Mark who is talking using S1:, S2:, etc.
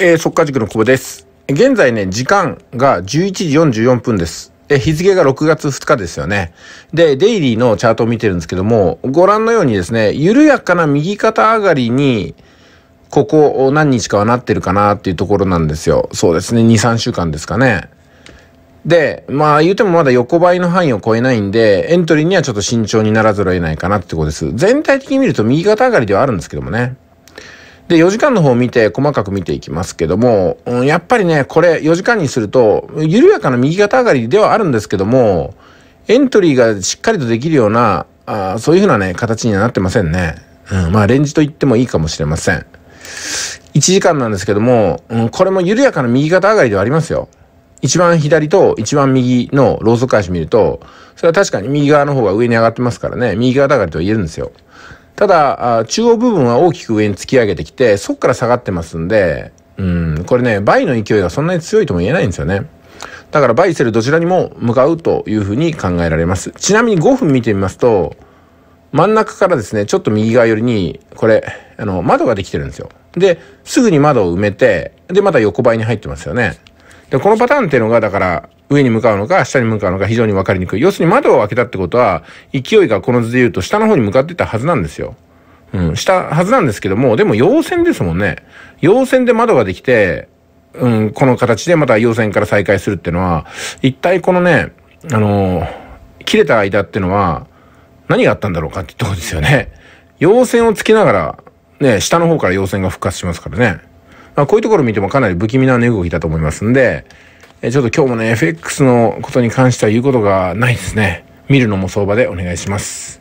S1: えー、速稼塾の久保です。現在ね、時間が11時44分です。え、日付が6月2日ですよね。で、デイリーのチャートを見てるんですけども、ご覧のようにですね、緩やかな右肩上がりに、ここ何日かはなってるかなっていうところなんですよ。そうですね、2、3週間ですかね。で、まあ言うてもまだ横ばいの範囲を超えないんで、エントリーにはちょっと慎重にならざるを得ないかなってことです。全体的に見ると右肩上がりではあるんですけどもね。で、4時間の方を見て、細かく見ていきますけども、うん、やっぱりね、これ4時間にすると、緩やかな右肩上がりではあるんですけども、エントリーがしっかりとできるような、あそういうふうなね、形にはなってませんね。うん、まあ、レンジと言ってもいいかもしれません。1時間なんですけども、うん、これも緩やかな右肩上がりではありますよ。一番左と一番右のローソク足見ると、それは確かに右側の方が上に上がってますからね、右肩上がりとは言えるんですよ。ただ、中央部分は大きく上に突き上げてきて、そこから下がってますんで、うん、これね、倍の勢いがそんなに強いとも言えないんですよね。だからバイセルどちらにも向かうというふうに考えられます。ちなみに5分見てみますと、真ん中からですね、ちょっと右側寄りに、これ、あの、窓ができてるんですよ。で、すぐに窓を埋めて、で、また横ばいに入ってますよね。で、このパターンっていうのが、だから、上に向かうのか、下に向かうのか、非常に分かりにくい。要するに窓を開けたってことは、勢いがこの図で言うと、下の方に向かってたはずなんですよ。うん、したはずなんですけども、でも陽線ですもんね。陽線で窓ができて、うん、この形でまた陽線から再開するっていうのは、一体このね、あの切れた間っていうのは、何があったんだろうかってとこですよね。陽線をつけながら、ね、下の方から陽線が復活しますからね。まあ、こういうところ見てもかなり不気味な値動きだと思いますんで、えちょっと今日もね、FX のことに関しては言うことがないですね。見るのも相場でお願いします。